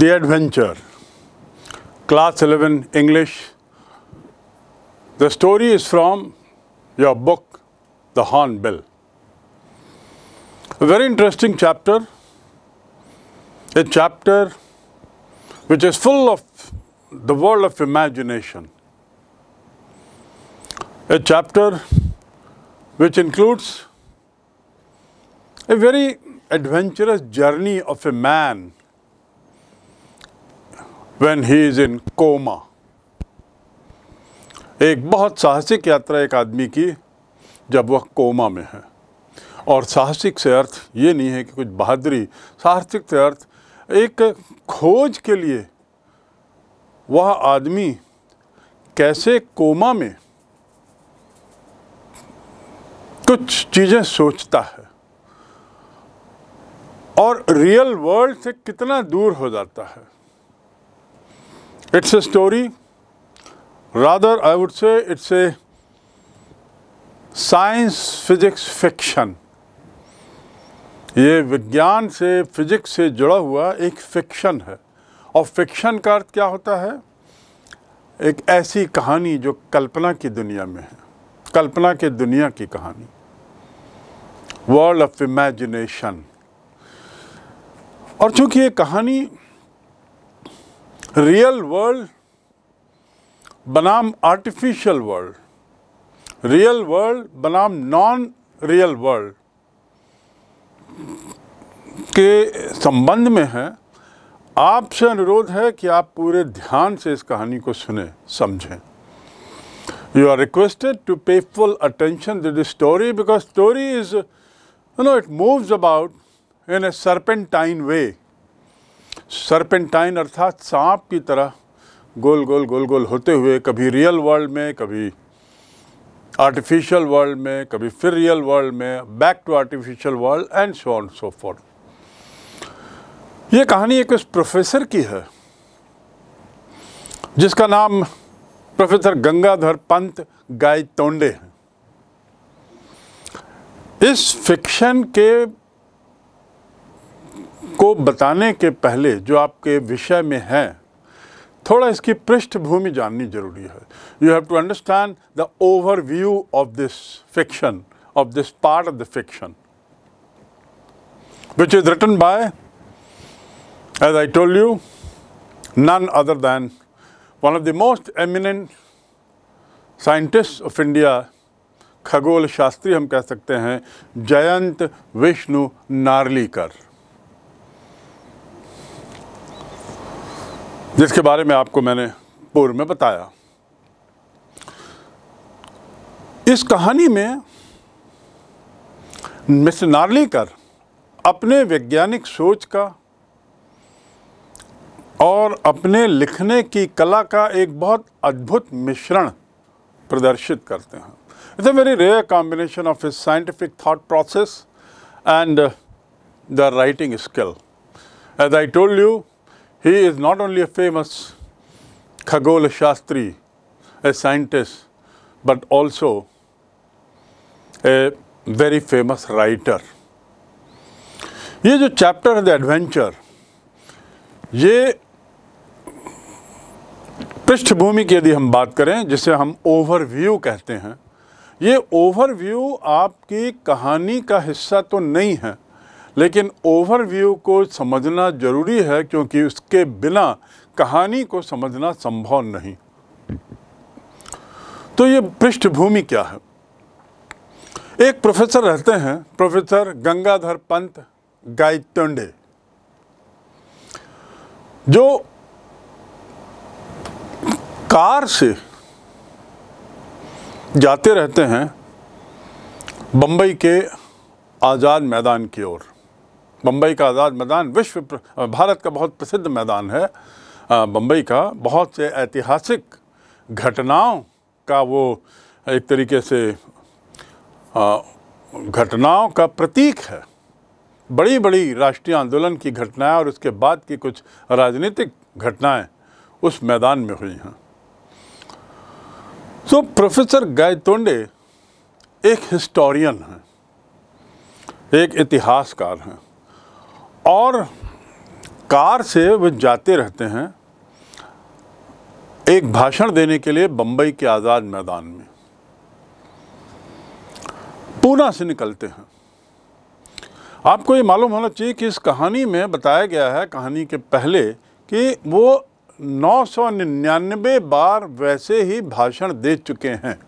The Adventure, Class 11 English. The story is from your book, The Hornbill. A very interesting chapter, a chapter which is full of the world of imagination. A chapter which includes a very adventurous journey of a man when he is in coma एक बहुत साहसिक यात्रा एक आदमी की जब वह coma में है और साहसिक से अर्थ ये नहीं है कि कुछ बहादुरी साहसिक से अर्थ एक खोज के लिए वह आदमी कैसे कोमा में कुछ चीज़ें सोचता है और रियल वर्ल्ड से कितना दूर हो जाता है It's a story, rather I would say it's a science physics fiction ये विज्ञान से फिजिक्स से जुड़ा हुआ एक फिक्शन है और फिक्शन का अर्थ क्या होता है एक ऐसी कहानी जो कल्पना की दुनिया में है कल्पना के दुनिया की कहानी वर्ल्ड ऑफ इमेजिनेशन और चूंकि ये कहानी रियल वर्ल्ड बनाम आर्टिफिशियल वर्ल्ड रियल वर्ल्ड बनाम नॉन रियल वर्ल्ड के संबंध में है आपसे अनुरोध है कि आप पूरे ध्यान से इस कहानी को सुने समझें you are requested to pay full attention to this story because story is you know it moves about in a serpentine way serpentine अर्थात सांप की तरह गोल गोल गोल गोल होते हुए कभी रियल वर्ल्ड में कभी आर्टिफिशियल वर्ल्ड में कभी फिर रियल वर्ल्ड में back to artificial world and so on so for ये कहानी एक उस प्रोफेसर की है जिसका नाम प्रोफेसर गंगाधर पंत गाय तोंडे इस फिक्शन के को बताने के पहले जो आपके विषय में है थोड़ा इसकी पृष्ठभूमि जाननी जरूरी है you have to understand the overview of this fiction of this part of the fiction which is written by as I told you none other than one of the most eminent scientist of India खगोल शास्त्री हम कह सकते हैं जयंत विष्णु नारलीकर जिसके बारे में आपको मैंने पूर्व में बताया इस कहानी में मिस्टर नार्लीकर अपने वैज्ञानिक सोच का और अपने लिखने की कला का एक बहुत अद्भुत मिश्रण प्रदर्शित करते हैं it's a very rare combination of his scientific thought process and the writing skill as I told you He is not only a famous Khagola Shastri, a scientist, but also a very famous writer. ye jo chapter the adventure ye पृष्ठभूमि की यदि हम बात करें जिसे हम overview कहते हैं ये ओवरव्यू आपकी कहानी का हिस्सा तो नहीं है लेकिन ओवरव्यू को समझना ज़रूरी है क्योंकि उसके बिना कहानी को समझना संभव नहीं तो ये पृष्ठभूमि क्या है एक प्रोफेसर रहते हैं प्रोफेसर गंगाधर पंत गायतोंडे जो कार से जाते रहते हैं बंबई के आज़ाद मैदान की ओर बम्बई का आज़ाद मैदान विश्व भारत का बहुत प्रसिद्ध मैदान है बम्बई का बहुत से ऐतिहासिक घटनाओं का वो एक तरीके से घटनाओं का प्रतीक है बड़ी बड़ी राष्ट्रीय आंदोलन की घटनाएं और उसके बाद की कुछ राजनीतिक घटनाएं उस मैदान में हुई हैं तो प्रोफेसर गायतोंडे एक हिस्टोरियन हैं एक इतिहासकार हैं और कार से वे जाते रहते हैं एक भाषण देने के लिए बम्बई के आज़ाद मैदान में पूना से निकलते हैं आपको ये मालूम होना चाहिए कि इस कहानी में बताया गया है कहानी के पहले कि वो 999 बार वैसे ही भाषण दे चुके हैं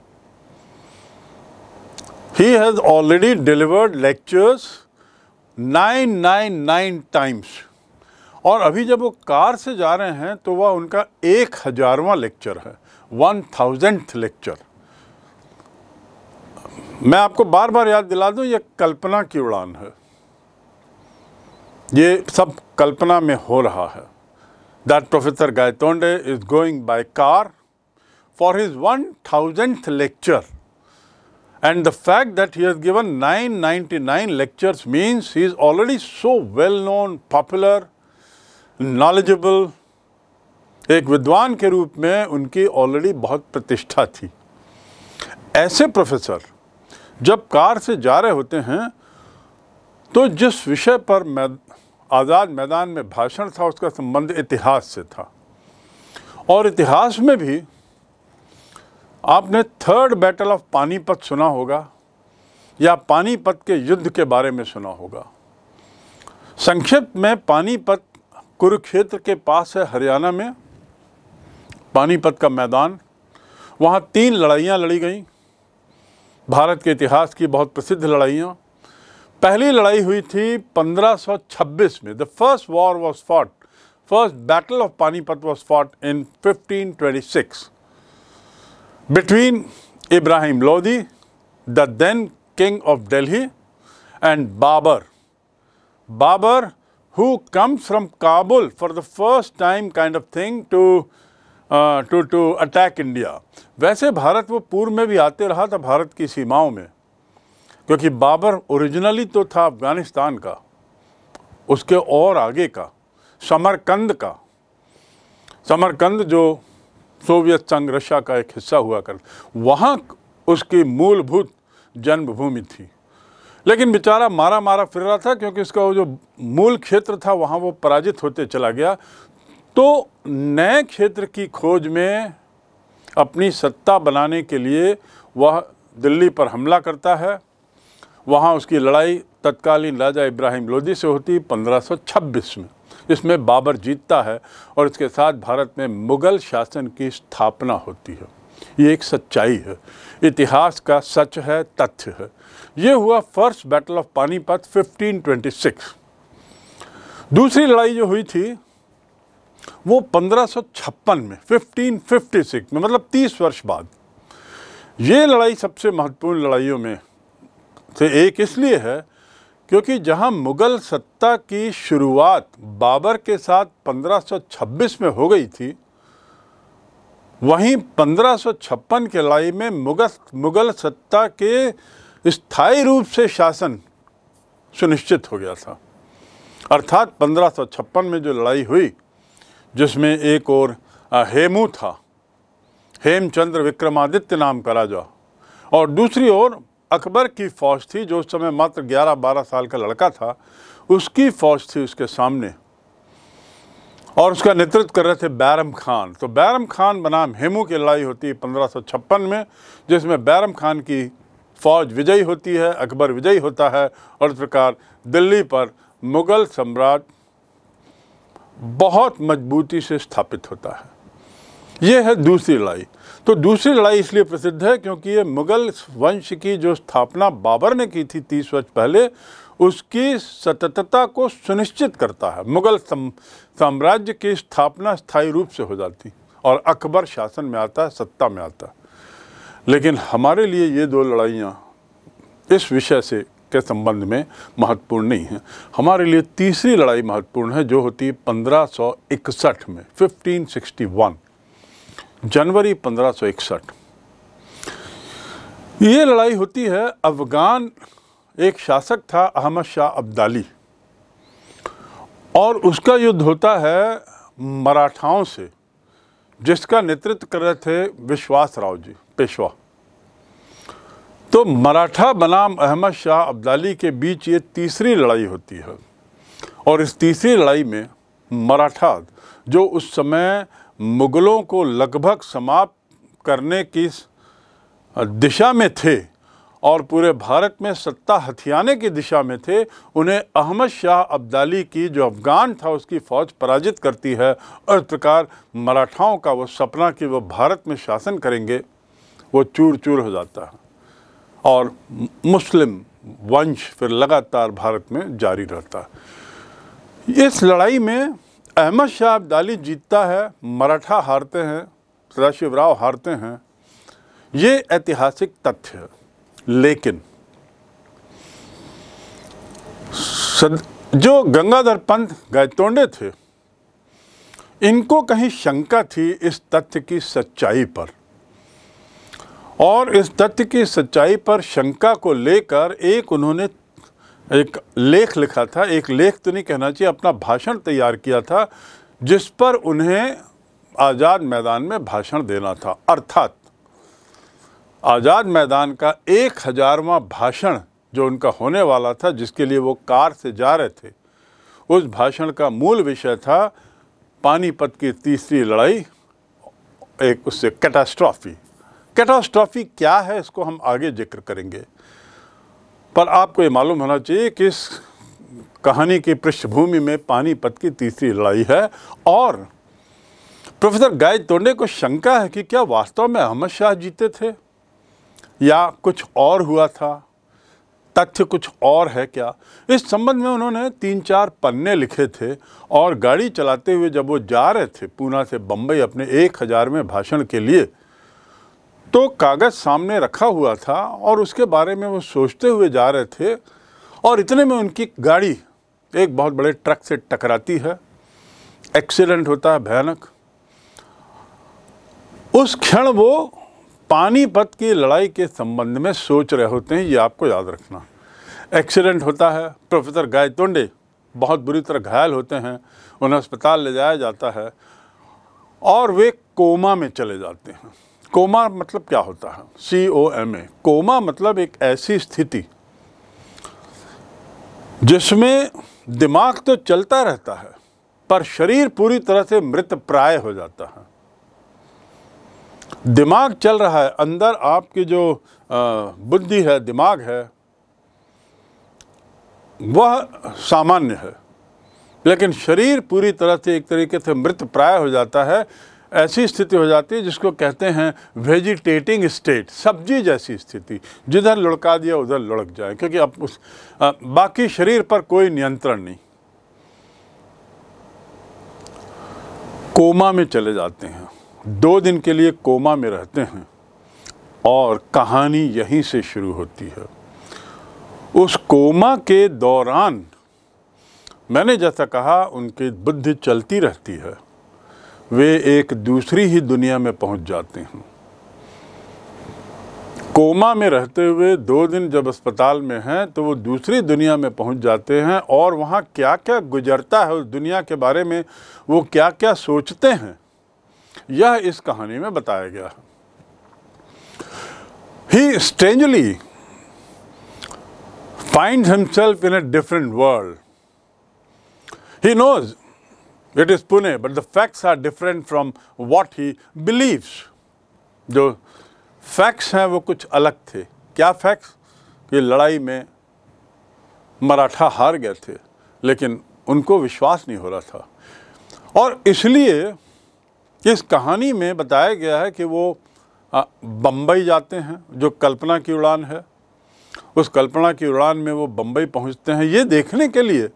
he has already delivered lectures nine nine times और अभी जब वो कार से जा रहे हैं तो वह उनका एक हजारवा लेक्चर है वन थाउजेंड लेक्चर मैं आपको बार बार याद दिला दूं ये कल्पना की उड़ान है ये सब कल्पना में हो रहा है that professor Gaitonde is going by car for his one thousand lecture And the fact that he has given 999 lectures means he is already so well known, popular, knowledgeable. एक विद्वान के रूप में उनकी ऑलरेडी बहुत प्रतिष्ठा थी ऐसे प्रोफेसर जब कार से जा रहे होते हैं तो जिस विषय पर मैं आज़ाद मैदान में भाषण था उसका संबंध इतिहास से था और इतिहास में भी आपने थर्ड बैटल ऑफ पानीपत सुना होगा या पानीपत के युद्ध के बारे में सुना होगा संक्षिप्त में पानीपत कुरुक्षेत्र के पास है हरियाणा में पानीपत का मैदान वहाँ तीन लड़ाइयाँ लड़ी गई भारत के इतिहास की बहुत प्रसिद्ध लड़ाइयाँ पहली लड़ाई हुई थी 1526 में the first war was fought first battle of Panipat was fought in 1526 between Ibrahim Lodi, the then king of Delhi, and Babur. Babur, who comes from Kabul for the first time kind of thing to uh, to to attack India. वैसे भारत वो पूर्व में भी आते रहा था भारत की सीमाओं में क्योंकि बाबर ओरिजिनली तो था अफ़गानिस्तान का उसके और आगे का समरकंद का समरकंद जो सोवियत संघ रशिया का एक हिस्सा हुआ कर वहाँ उसकी मूलभूत जन्मभूमि थी लेकिन बेचारा मारा मारा फिर रहा था क्योंकि उसका वो जो मूल क्षेत्र था वहाँ वो पराजित होते चला गया तो नए क्षेत्र की खोज में अपनी सत्ता बनाने के लिए वह दिल्ली पर हमला करता है वहाँ उसकी लड़ाई तत्कालीन राजा इब्राहिम लोदी से होती 1526 में इसमें बाबर जीतता है और इसके साथ भारत में मुग़ल शासन की स्थापना होती है ये एक सच्चाई है इतिहास का सच है तथ्य है ये हुआ फर्स्ट बैटल ऑफ पानीपत 1526 दूसरी लड़ाई जो हुई थी वो 1556 में 1556 में मतलब 30 वर्ष बाद ये लड़ाई सबसे महत्वपूर्ण लड़ाइयों में से एक इसलिए है क्योंकि जहां मुग़ल सत्ता की शुरुआत बाबर के साथ 1526 में हो गई थी वहीं 1556 के लाई में मुगल मुग़ल सत्ता के स्थायी रूप से शासन सुनिश्चित हो गया था अर्थात 1556 में जो लड़ाई हुई जिसमें एक और हेमू था हेमचंद्र विक्रमादित्य नाम का राजा और दूसरी ओर अकबर की फ़ौज थी जो उस समय मात्र 11-12 साल का लड़का था उसकी फ़ौज थी उसके सामने और उसका नेतृत्व कर रहे थे बैरम खान तो बैरम खान बनाम हेमू की लड़ाई होती है पंद्रह में जिसमें बैरम खान की फ़ौज विजयी होती है अकबर विजयी होता है और इस प्रकार दिल्ली पर मुग़ल सम्राट बहुत मजबूती से स्थापित होता है ये है दूसरी लड़ाई तो दूसरी लड़ाई इसलिए प्रसिद्ध है क्योंकि ये मुग़ल वंश की जो स्थापना बाबर ने की थी तीस वर्ष पहले उसकी सततता को सुनिश्चित करता है मुग़ल साम्राज्य की स्थापना स्थायी रूप से हो जाती और अकबर शासन में आता है सत्ता में आता लेकिन हमारे लिए ये दो लड़ाइयाँ इस विषय से के संबंध में महत्वपूर्ण नहीं है हमारे लिए तीसरी लड़ाई महत्वपूर्ण है जो होती है पंद्रह में 1561 जनवरी 1561 ये लड़ाई होती है अफगान एक शासक था अहमद शाह अब्दाली और उसका युद्ध होता है मराठाओं से जिसका नेतृत्व कर रहे थे विश्वास राव जी पेशवा तो मराठा बनाम अहमद शाह अब्दाली के बीच ये तीसरी लड़ाई होती है और इस तीसरी लड़ाई में मराठा जो उस समय मुग़लों को लगभग समाप्त करने की दिशा में थे और पूरे भारत में सत्ता हथियाने की दिशा में थे उन्हें अहमद शाह अब्दाली की जो अफ़गान था उसकी फ़ौज पराजित करती है और इस प्रकार मराठाओं का वो सपना कि वो भारत में शासन करेंगे वो चूर चूर हो जाता है और मुस्लिम वंश फिर लगातार भारत में जारी रहता है इस लड़ाई में अहमद शाह अब्दाली जीतता है मराठा हारते हैं सदाशिवराव हारते हैं ये ऐतिहासिक तथ्य है लेकिन जो गंगाधर पंत गायतोंडे थे इनको कहीं शंका थी इस तथ्य की सच्चाई पर और इस तथ्य की सच्चाई पर शंका को लेकर एक उन्होंने एक लेख लिखा था एक लेख तो नहीं कहना चाहिए अपना भाषण तैयार किया था जिस पर उन्हें आज़ाद मैदान में भाषण देना था अर्थात आज़ाद मैदान का एक हज़ारवा भाषण जो उनका होने वाला था जिसके लिए वो कार से जा रहे थे उस भाषण का मूल विषय था पानीपत की तीसरी लड़ाई एक उससे कैटास्ट्रॉफी कैटास्ट्रॉफी क्या है इसको हम आगे जिक्र करेंगे पर आपको ये मालूम होना चाहिए कि इस कहानी की पृष्ठभूमि में पानीपत की तीसरी लड़ाई है और प्रोफेसर गाय तोंडे को शंका है कि क्या वास्तव में अहमद शाह जीते थे या कुछ और हुआ था तथ्य कुछ और है क्या इस संबंध में उन्होंने तीन चार पन्ने लिखे थे और गाड़ी चलाते हुए जब वो जा रहे थे पूना से बम्बई अपने एक हज़ार में भाषण के लिए तो कागज़ सामने रखा हुआ था और उसके बारे में वो सोचते हुए जा रहे थे और इतने में उनकी गाड़ी एक बहुत बड़े ट्रक से टकराती है एक्सीडेंट होता है भयानक उस क्षण वो पानीपत की लड़ाई के संबंध में सोच रहे होते हैं ये आपको याद रखना एक्सीडेंट होता है प्रोफेसर गायतोंडे बहुत बुरी तरह घायल होते हैं उन्हें अस्पताल ले जाया जाता है और वे कोमा में चले जाते हैं कोमा मतलब क्या होता है सी ओ एम ए कोमा मतलब एक ऐसी स्थिति जिसमें दिमाग तो चलता रहता है पर शरीर पूरी तरह से मृत प्राय हो जाता है दिमाग चल रहा है अंदर आपकी जो बुद्धि है दिमाग है वह सामान्य है लेकिन शरीर पूरी तरह से एक तरीके से मृत प्राय हो जाता है ऐसी स्थिति हो जाती है जिसको कहते हैं वेजिटेटिंग स्टेट सब्जी जैसी स्थिति जिधर लुढ़का दिया उधर लुढ़क जाए क्योंकि अब उस बाकी शरीर पर कोई नियंत्रण नहीं कोमा में चले जाते हैं दो दिन के लिए कोमा में रहते हैं और कहानी यहीं से शुरू होती है उस कोमा के दौरान मैंने जैसा कहा उनकी बुद्धि चलती रहती है वे एक दूसरी ही दुनिया में पहुंच जाते हैं कोमा में रहते हुए दो दिन जब अस्पताल में हैं तो वो दूसरी दुनिया में पहुंच जाते हैं और वहाँ क्या क्या गुजरता है उस दुनिया के बारे में वो क्या क्या सोचते हैं यह इस कहानी में बताया गया है he strangely find himself in a different world he knows it is Pune, but the facts are different from what he believes. जो फैक्ट्स हैं वो कुछ अलग थे क्या फैक्ट्स कि लड़ाई में मराठा हार गए थे लेकिन उनको विश्वास नहीं हो रहा था और इसलिए इस कहानी में बताया गया है कि वो बम्बई जाते हैं जो कल्पना की उड़ान है उस कल्पना की उड़ान में वो बम्बई पहुंचते हैं ये देखने के लिए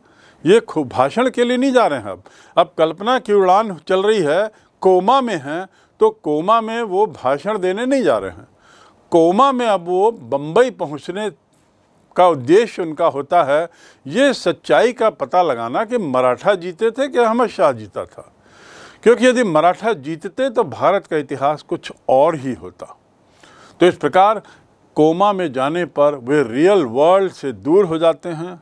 ये खूब भाषण के लिए नहीं जा रहे हैं अब अब कल्पना की उड़ान चल रही है कोमा में हैं तो कोमा में वो भाषण देने नहीं जा रहे हैं कोमा में अब वो बम्बई पहुँचने का उद्देश्य उनका होता है ये सच्चाई का पता लगाना कि मराठा जीते थे कि अहमद शाह जीता था क्योंकि यदि मराठा जीतते तो भारत का इतिहास कुछ और ही होता तो इस प्रकार कोमा में जाने पर वे रियल वर्ल्ड से दूर हो जाते हैं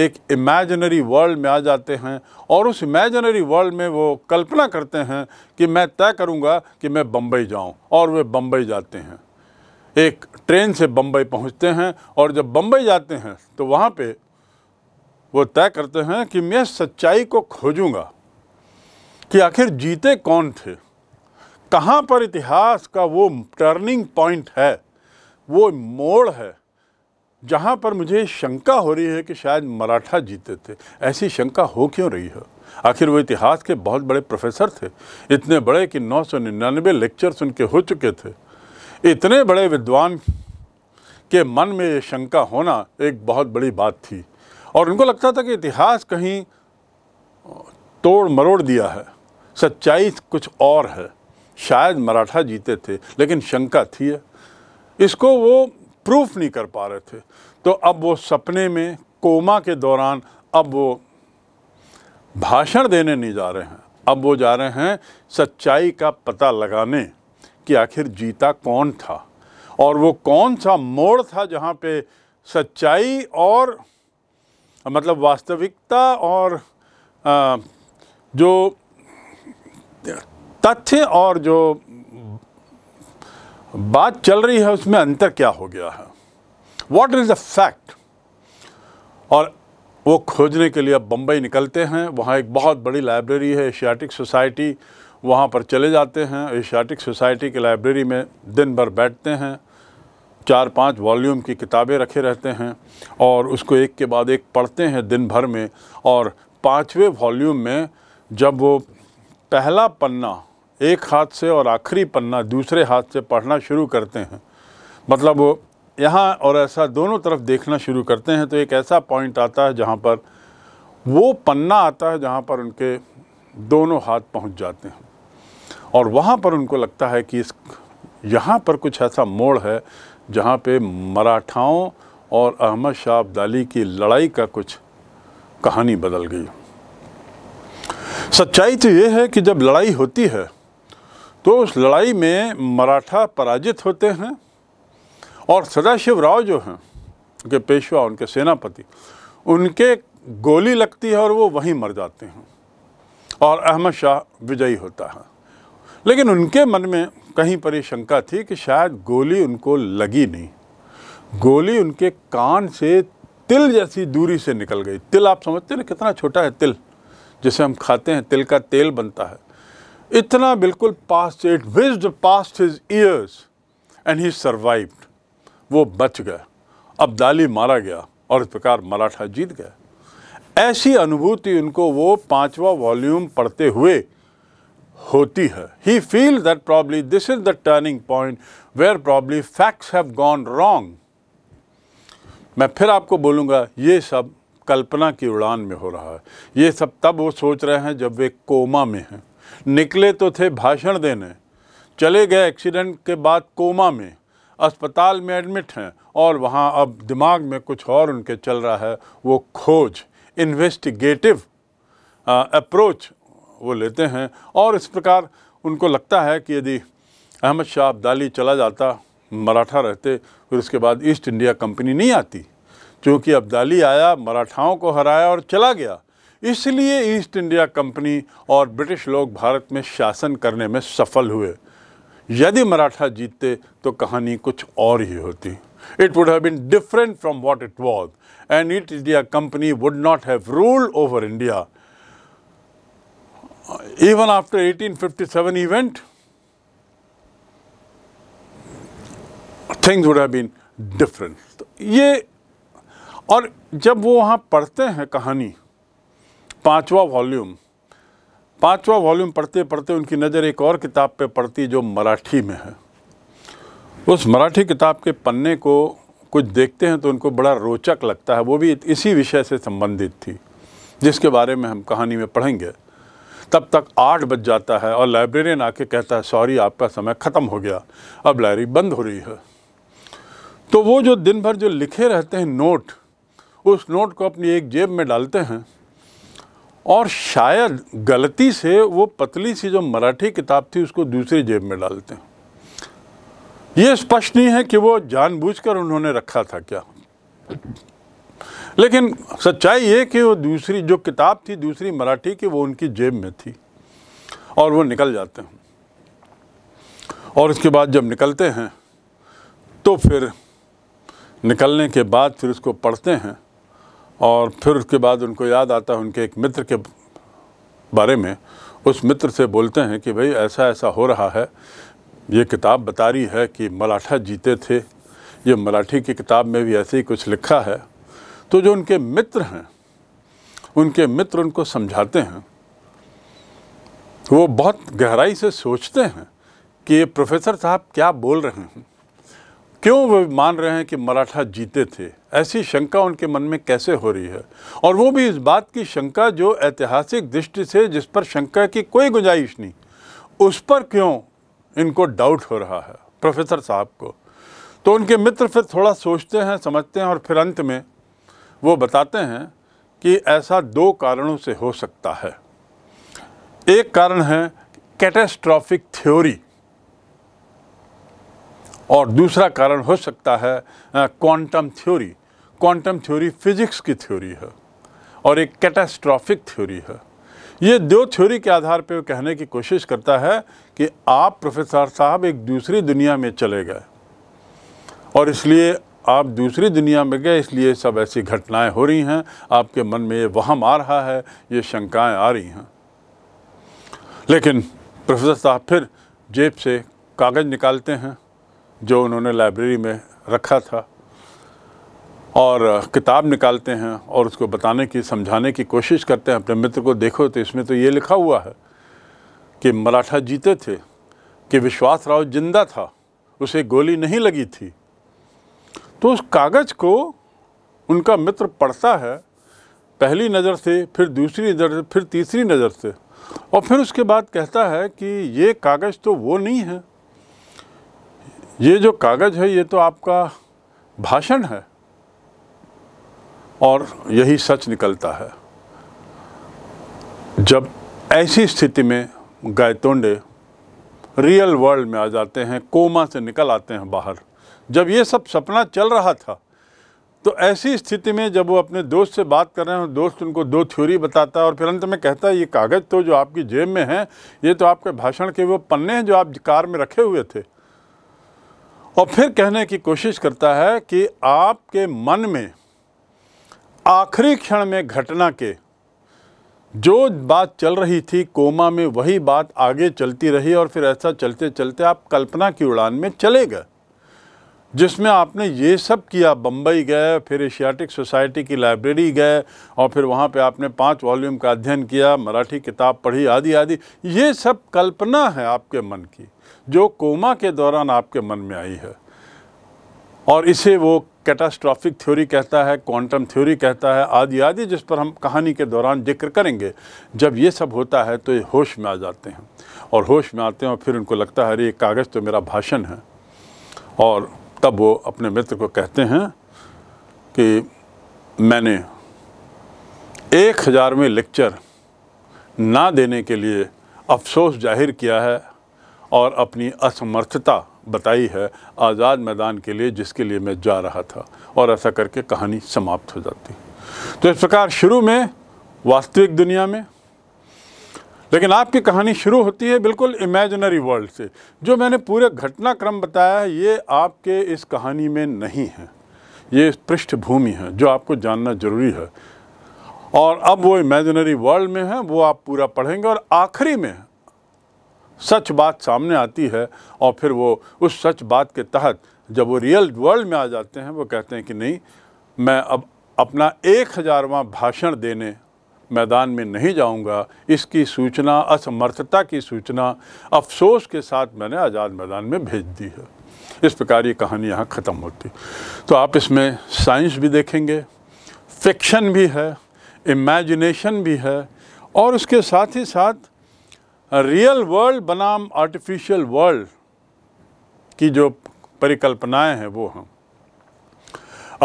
एक इमेजनरी वर्ल्ड में आ जाते हैं और उस इमेजनरी वर्ल्ड में वो कल्पना करते हैं कि मैं तय करूँगा कि मैं बम्बई जाऊँ और वे बम्बई जाते हैं एक ट्रेन से बम्बई पहुँचते हैं और जब बम्बई जाते हैं तो वहाँ पर वो तय करते हैं कि मैं सच्चाई को खोजूँगा कि आखिर जीते कौन थे कहाँ पर इतिहास का वो टर्निंग पॉइंट है वो मोड़ है जहाँ पर मुझे शंका हो रही है कि शायद मराठा जीते थे ऐसी शंका हो क्यों रही है आखिर वो इतिहास के बहुत बड़े प्रोफेसर थे इतने बड़े कि 999 लेक्चर्स उनके हो चुके थे इतने बड़े विद्वान के मन में ये शंका होना एक बहुत बड़ी बात थी और उनको लगता था कि इतिहास कहीं तोड़ मरोड़ दिया है सच्चाई कुछ और है शायद मराठा जीते थे लेकिन शंका थी इसको वो प्रूफ नहीं कर पा रहे थे तो अब वो सपने में कोमा के दौरान अब वो भाषण देने नहीं जा रहे हैं अब वो जा रहे हैं सच्चाई का पता लगाने कि आखिर जीता कौन था और वो कौन सा मोड़ था जहाँ पे सच्चाई और मतलब वास्तविकता और आ, जो तथ्य और जो बात चल रही है उसमें अंतर क्या हो गया है वॉट इज़ द फैक्ट और वो खोजने के लिए अब बम्बई निकलते हैं वहाँ एक बहुत बड़ी लाइब्रेरी है एशियाटिक सोसाइटी वहाँ पर चले जाते हैं एशियाटिक सोसाइटी की लाइब्रेरी में दिन भर बैठते हैं चार पांच वॉल्यूम की किताबें रखे रहते हैं और उसको एक के बाद एक पढ़ते हैं दिन भर में और पाँचवें वॉल्यूम में जब वो पहला पन्ना एक हाथ से और आखिरी पन्ना दूसरे हाथ से पढ़ना शुरू करते हैं मतलब यहाँ और ऐसा दोनों तरफ देखना शुरू करते हैं तो एक ऐसा पॉइंट आता है जहाँ पर वो पन्ना आता है जहाँ पर उनके दोनों हाथ पहुँच जाते हैं और वहाँ पर उनको लगता है कि इस यहाँ पर कुछ ऐसा मोड़ है जहाँ पे मराठाओं और अहमद शाह अब्दाली की लड़ाई का कुछ कहानी बदल गई सच्चाई तो ये है कि जब लड़ाई होती है तो उस लड़ाई में मराठा पराजित होते हैं और सदाशिव राव जो हैं उनके पेशवा उनके सेनापति उनके गोली लगती है और वो वहीं मर जाते हैं और अहमद शाह विजयी होता है लेकिन उनके मन में कहीं पर यह शंका थी कि शायद गोली उनको लगी नहीं गोली उनके कान से तिल जैसी दूरी से निकल गई तिल आप समझते हैं ना कितना छोटा है तिल जिसे हम खाते हैं तिल का तेल बनता है इतना बिल्कुल past it whizzed past his ears and he survived वो बच गया अब्दाली मारा गया और इस प्रकार मराठा जीत गया ऐसी अनुभूति उनको वो पांचवा वॉल्यूम पढ़ते हुए होती है he feel that probably this is the turning point where probably facts have gone wrong मैं फिर आपको बोलूँगा ये सब कल्पना की उड़ान में हो रहा है ये सब तब वो सोच रहे हैं जब वे कोमा में हैं निकले तो थे भाषण देने चले गए एक्सीडेंट के बाद कोमा में अस्पताल में एडमिट हैं और वहाँ अब दिमाग में कुछ और उनके चल रहा है वो खोज इन्वेस्टिगेटिव अप्रोच वो लेते हैं और इस प्रकार उनको लगता है कि यदि अहमद शाह अब्दाली चला जाता मराठा रहते फिर उसके बाद ईस्ट इंडिया कंपनी नहीं आती क्योंकि अब्दाली आया मराठाओं को हराया और चला गया इसलिए ईस्ट इंडिया कंपनी और ब्रिटिश लोग भारत में शासन करने में सफल हुए यदि मराठा जीतते तो कहानी कुछ और ही होती it would have been different from what it was and East India Company would not have rule over India even after 1857 event things would have been different ये और जब वो वहाँ पढ़ते हैं कहानी पांचवा वॉल्यूम पांचवा वॉल्यूम पढ़ते पढ़ते उनकी नज़र एक और किताब पे पड़ती जो मराठी में है उस मराठी किताब के पन्ने को कुछ देखते हैं तो उनको बड़ा रोचक लगता है वो भी इसी विषय से संबंधित थी जिसके बारे में हम कहानी में पढ़ेंगे तब तक आठ बज जाता है और लाइब्रेरियन आके कहता है सॉरी आपका समय ख़त्म हो गया अब लाइब्रेरी बंद हो रही है तो वो जो दिन भर जो लिखे रहते हैं नोट उस नोट को अपनी एक जेब में डालते हैं और शायद गलती से वो पतली सी जो मराठी किताब थी उसको दूसरी जेब में डालते हैं ये स्पष्ट नहीं है कि वो जानबूझकर उन्होंने रखा था क्या लेकिन सच्चाई ये कि वो दूसरी जो किताब थी दूसरी मराठी की वो उनकी जेब में थी और वो निकल जाते हैं और उसके बाद जब निकलते हैं तो फिर निकलने के बाद फिर उसको पढ़ते हैं और फिर उसके बाद उनको याद आता है उनके एक मित्र के बारे में उस मित्र से बोलते हैं कि भाई ऐसा ऐसा हो रहा है ये किताब बता रही है कि मराठा जीते थे ये मराठी की किताब में भी ऐसे ही कुछ लिखा है तो जो उनके मित्र हैं उनके मित्र उनको समझाते हैं वो बहुत गहराई से सोचते हैं कि ये प्रोफेसर साहब क्या बोल रहे हैं क्यों वे मान रहे हैं कि मराठा जीते थे ऐसी शंका उनके मन में कैसे हो रही है और वो भी इस बात की शंका जो ऐतिहासिक दृष्टि से जिस पर शंका की कोई गुंजाइश नहीं उस पर क्यों इनको डाउट हो रहा है प्रोफेसर साहब को तो उनके मित्र फिर थोड़ा सोचते हैं समझते हैं और फिर अंत में वो बताते हैं कि ऐसा दो कारणों से हो सकता है एक कारण है कैटेस्ट्रॉफिक थ्योरी और दूसरा कारण हो सकता है quantum theory quantum theory physics की थ्योरी है और एक कैटास्ट्रॉफिक थ्योरी है ये दो थ्योरी के आधार पर कहने की कोशिश करता है कि आप प्रोफेसर साहब एक दूसरी दुनिया में चले गए और इसलिए आप दूसरी दुनिया में गए इसलिए सब ऐसी घटनाएं हो रही हैं आपके मन में ये वहम आ रहा है ये शंकाएं आ रही हैं लेकिन प्रोफेसर साहब फिर जेब से कागज़ निकालते हैं जो उन्होंने लाइब्रेरी में रखा था और किताब निकालते हैं और उसको बताने की समझाने की कोशिश करते हैं अपने मित्र को देखो तो इसमें तो ये लिखा हुआ है कि मराठा जीते थे कि विश्वास राव जिंदा था उसे गोली नहीं लगी थी तो उस कागज़ को उनका मित्र पढ़ता है पहली नज़र से फिर दूसरी नज़र से फिर तीसरी नज़र से और फिर उसके बाद कहता है कि ये कागज़ तो वो नहीं है ये जो कागज़ है ये तो आपका भाषण है और यही सच निकलता है जब ऐसी स्थिति में गायतोंडे रियल वर्ल्ड में आ जाते हैं कोमा से निकल आते हैं बाहर जब ये सब सपना चल रहा था तो ऐसी स्थिति में जब वो अपने दोस्त से बात कर रहे हैं दोस्त उनको दो थ्योरी बताता है और फिर अंत में कहता है ये कागज़ तो जो आपकी जेब में है ये तो आपके भाषण के वो पन्ने हैं जो आप कार में रखे हुए थे और फिर कहने की कोशिश करता है कि आपके मन में आखिरी क्षण में घटना के जो बात चल रही थी कोमा में वही बात आगे चलती रही और फिर ऐसा चलते चलते आप कल्पना की उड़ान में चले गए जिसमें आपने ये सब किया बम्बई गए फिर एशियाटिक सोसाइटी की लाइब्रेरी गए और फिर वहाँ पे आपने पांच वॉल्यूम का अध्ययन किया मराठी किताब पढ़ी आदि आदि ये सब कल्पना है आपके मन की जो कोमा के दौरान आपके मन में आई है और इसे वो कैटास्ट्रॉफिक थ्योरी कहता है क्वांटम थ्योरी कहता है आदि आदि जिस पर हम कहानी के दौरान जिक्र करेंगे जब ये सब होता है तो ये होश में आ जाते हैं और होश में आते हैं और फिर उनको लगता है अरे ये कागज़ तो मेरा भाषण है और तब वो अपने मित्र को कहते हैं कि मैंने एक हज़ार में लेक्चर ना देने के लिए अफसोस जाहिर किया है और अपनी असमर्थता बताई है आज़ाद मैदान के लिए जिसके लिए मैं जा रहा था और ऐसा करके कहानी समाप्त हो जाती तो इस प्रकार शुरू में वास्तविक दुनिया में लेकिन आपकी कहानी शुरू होती है बिल्कुल इमेजनरी वर्ल्ड से जो मैंने पूरे घटनाक्रम बताया है ये आपके इस कहानी में नहीं है ये पृष्ठभूमि है जो आपको जानना ज़रूरी है और अब वो इमेजनरी वर्ल्ड में है वो आप पूरा पढ़ेंगे और आखिरी में सच बात सामने आती है और फिर वो उस सच बात के तहत जब वो रियल वर्ल्ड में आ जाते हैं वो कहते हैं कि नहीं मैं अब अपना एक हज़ारवा भाषण देने मैदान में नहीं जाऊंगा इसकी सूचना असमर्थता की सूचना अफसोस के साथ मैंने आज़ाद मैदान में भेज दी है इस प्रकार ये कहानी यहाँ ख़त्म होती तो आप इसमें साइंस भी देखेंगे फिक्शन भी है इमेजिनेशन भी है और उसके साथ ही साथ रियल वर्ल्ड बनाम आर्टिफिशियल वर्ल्ड की जो परिकल्पनाएं हैं वो हम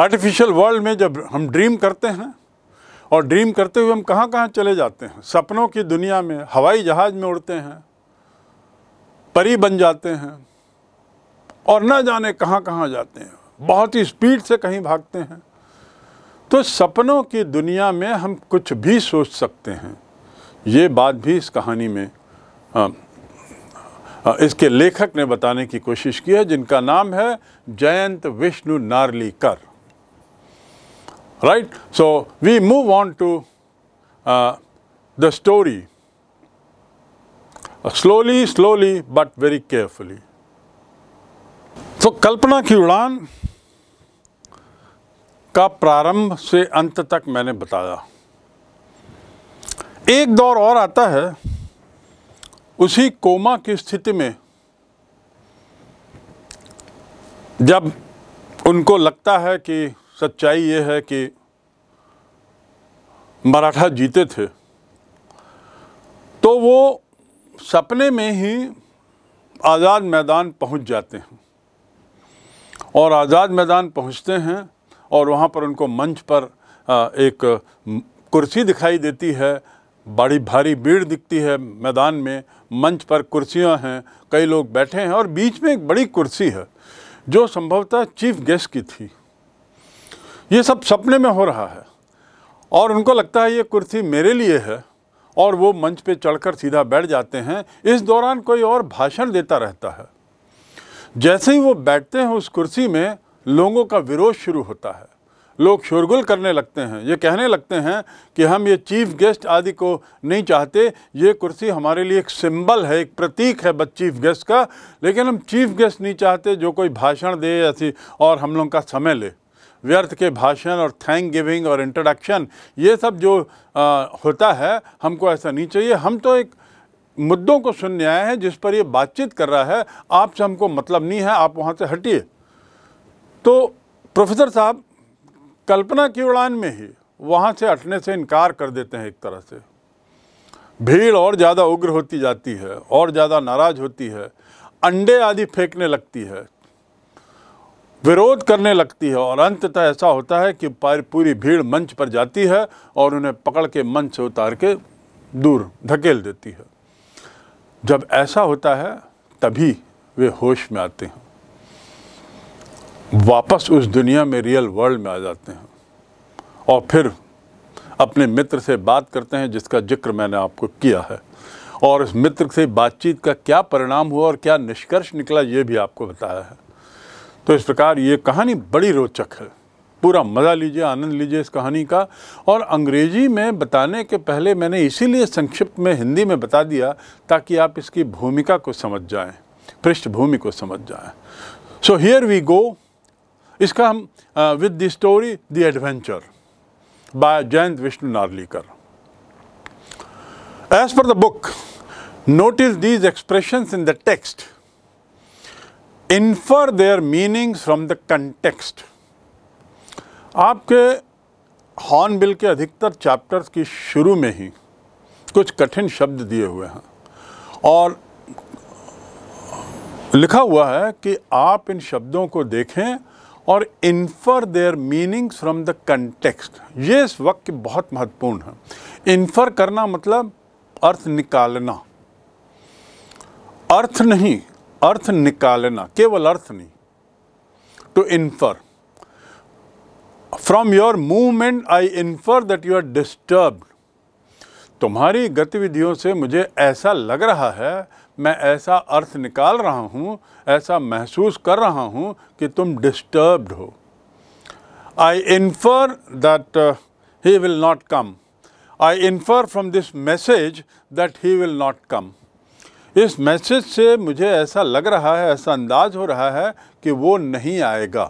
आर्टिफिशियल वर्ल्ड में जब हम ड्रीम करते हैं और ड्रीम करते हुए हम कहाँ कहाँ चले जाते हैं सपनों की दुनिया में हवाई जहाज़ में उड़ते हैं परी बन जाते हैं और न जाने कहाँ कहाँ जाते हैं बहुत ही स्पीड से कहीं भागते हैं तो सपनों की दुनिया में हम कुछ भी सोच सकते हैं ये बात भी इस कहानी में आ, इसके लेखक ने बताने की कोशिश की है जिनका नाम है Jayant Vishnu Narlikar right. So, we move on to uh, the story uh, slowly, slowly but very carefully. So, Kalpana ki Udaan ka prarambh se ant tak maine bataya. Ek दौर aur aata hai, usi coma ki sthiti mein, jab unko lagta hai ki सच्चाई ये है कि मराठा जीते थे तो वो सपने में ही आज़ाद मैदान पहुंच जाते हैं और आज़ाद मैदान पहुंचते हैं और वहाँ पर उनको मंच पर एक कुर्सी दिखाई देती है बड़ी भारी भीड़ दिखती है मैदान में मंच पर कुर्सियाँ हैं कई लोग बैठे हैं और बीच में एक बड़ी कुर्सी है जो संभवतः चीफ गेस्ट की थी ये सब सपने में हो रहा है और उनको लगता है ये कुर्सी मेरे लिए है और वो मंच पे चढ़कर सीधा बैठ जाते हैं इस दौरान कोई और भाषण देता रहता है जैसे ही वो बैठते हैं उस कुर्सी में लोगों का विरोध शुरू होता है लोग शोरगुल करने लगते हैं ये कहने लगते हैं कि हम ये चीफ गेस्ट आदि को नहीं चाहते ये कुर्सी हमारे लिए एक सिंबल है एक प्रतीक है बस चीफ गेस्ट का लेकिन हम चीफ गेस्ट नहीं चाहते जो कोई भाषण दे ऐसी और हम लोगों का समय ले व्यर्थ के भाषण और थैंक गिविंग और इंट्रोडक्शन ये सब जो आ, होता है हमको ऐसा नहीं चाहिए हम तो एक मुद्दों को सुनने आए हैं जिस पर ये बातचीत कर रहा है आपसे हमको मतलब नहीं है आप वहाँ से हटिए तो प्रोफेसर साहब कल्पना की उड़ान में ही वहाँ से हटने से इनकार कर देते हैं एक तरह से भीड़ और ज़्यादा उग्र होती जाती है और ज़्यादा नाराज़ होती है अंडे आदि फेंकने लगती है विरोध करने लगती है और अंततः ऐसा होता है कि पूरी भीड़ मंच पर जाती है और उन्हें पकड़ के मंच से उतार के दूर धकेल देती है जब ऐसा होता है तभी वे होश में आते हैं वापस उस दुनिया में रियल वर्ल्ड में आ जाते हैं और फिर अपने मित्र से बात करते हैं जिसका जिक्र मैंने आपको किया है और उस मित्र से बातचीत का क्या परिणाम हुआ और क्या निष्कर्ष निकला ये भी आपको बताया है तो इस प्रकार ये कहानी बड़ी रोचक है पूरा मज़ा लीजिए आनंद लीजिए इस कहानी का और अंग्रेजी में बताने के पहले मैंने इसीलिए संक्षिप्त में हिंदी में बता दिया ताकि आप इसकी भूमिका को समझ जाएं पृष्ठभूमि को समझ जाएं सो हियर वी गो इसका हम with the story the adventure by Jayant Vishnu Narlikar as per the book notice these expressions in the text infer their meanings from the context आपके हॉर्न बिल के अधिकतर चैप्टर्स की शुरू में ही कुछ कठिन शब्द दिए हुए हैं और लिखा हुआ है कि आप इन शब्दों को देखें और infer their meanings from the context ये इस वक्त बहुत महत्वपूर्ण है इन्फर करना मतलब अर्थ निकालना अर्थ नहीं अर्थ निकालना केवल अर्थ नहीं to infer from your movement I infer that you are disturb तुम्हारी गतिविधियों से मुझे ऐसा लग रहा है मैं ऐसा अर्थ निकाल रहा हूँ ऐसा महसूस कर रहा हूँ कि तुम डिस्टर्ब्ड हो I infer that he will not come I infer from this message that he will not come इस मैसेज से मुझे ऐसा लग रहा है ऐसा अंदाज हो रहा है कि वो नहीं आएगा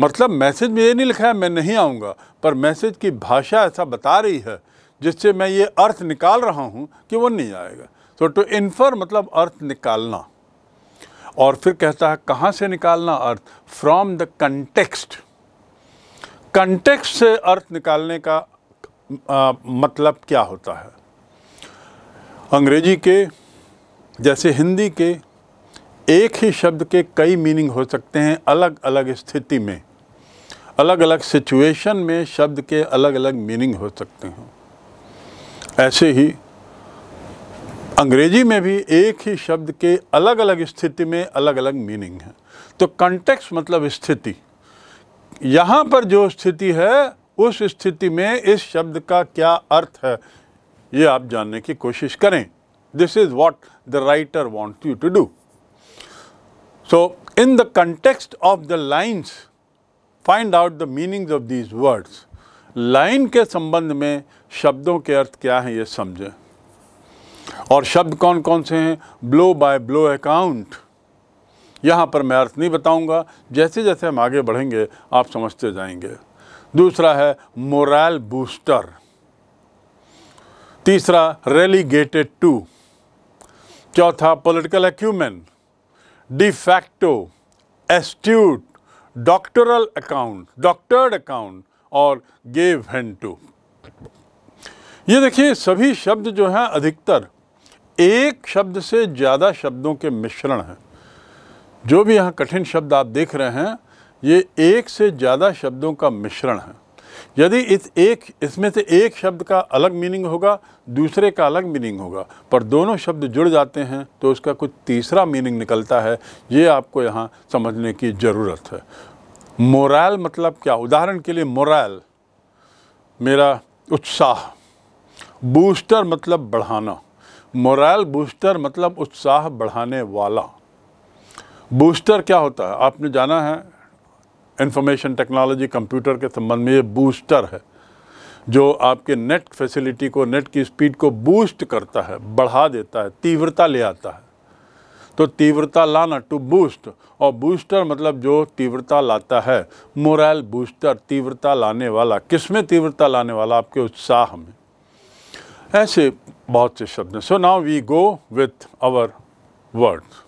मतलब मैसेज में ये नहीं लिखा है मैं नहीं आऊँगा पर मैसेज की भाषा ऐसा बता रही है जिससे मैं ये अर्थ निकाल रहा हूँ कि वो नहीं आएगा तो टू इन्फर मतलब अर्थ निकालना और फिर कहता है कहाँ से निकालना अर्थ फ्रॉम द कंटेक्स्ट कंटेक्स्ट से अर्थ निकालने का आ, मतलब क्या होता है अंग्रेजी के जैसे हिंदी के एक ही शब्द के कई मीनिंग हो सकते हैं अलग अलग स्थिति में अलग अलग सिचुएशन में शब्द के अलग अलग मीनिंग हो सकते हैं ऐसे ही अंग्रेजी में भी एक ही शब्द के अलग अलग स्थिति में अलग अलग मीनिंग है तो कंटेक्स मतलब स्थिति यहाँ पर जो स्थिति है उस स्थिति में इस शब्द का क्या अर्थ है ये आप जानने की कोशिश करें This is what the writer wants you to do. So, in the context of the lines, find out the meanings of these words. Line के संबंध में शब्दों के अर्थ क्या हैं ये समझें और शब्द कौन कौन से हैं ब्लो बाय ब्लो अकाउंट यहाँ पर मैं अर्थ नहीं बताऊंगा जैसे जैसे हम आगे बढ़ेंगे आप समझते जाएंगे दूसरा है मोरल बूस्टर तीसरा रेलीगेटेड टू चौथा political acumen de facto astute doctoral account doctored account और गेव हैंड ये देखिए सभी शब्द जो हैं अधिकतर एक शब्द से ज़्यादा शब्दों के मिश्रण हैं जो भी यहाँ कठिन शब्द आप देख रहे हैं ये एक से ज़्यादा शब्दों का मिश्रण है यदि इस एक इसमें से एक शब्द का अलग मीनिंग होगा दूसरे का अलग मीनिंग होगा पर दोनों शब्द जुड़ जाते हैं तो उसका कुछ तीसरा मीनिंग निकलता है ये आपको यहाँ समझने की ज़रूरत है मोरल मतलब क्या उदाहरण के लिए मोरल मेरा उत्साह बूस्टर मतलब बढ़ाना मोरल बूस्टर मतलब उत्साह बढ़ाने वाला बूस्टर क्या होता है आपने जाना है इंफॉर्मेशन टेक्नोलॉजी कंप्यूटर के संबंध में ये बूस्टर है जो आपके नेट फैसिलिटी को नेट की स्पीड को बूस्ट करता है बढ़ा देता है तीव्रता ले आता है तो तीव्रता लाना टू बूस्ट और बूस्टर मतलब जो तीव्रता लाता है मोरल बूस्टर तीव्रता लाने वाला किस में तीव्रता लाने वाला आपके उत्साह में ऐसे बहुत से शब्द हैं so now we go with our words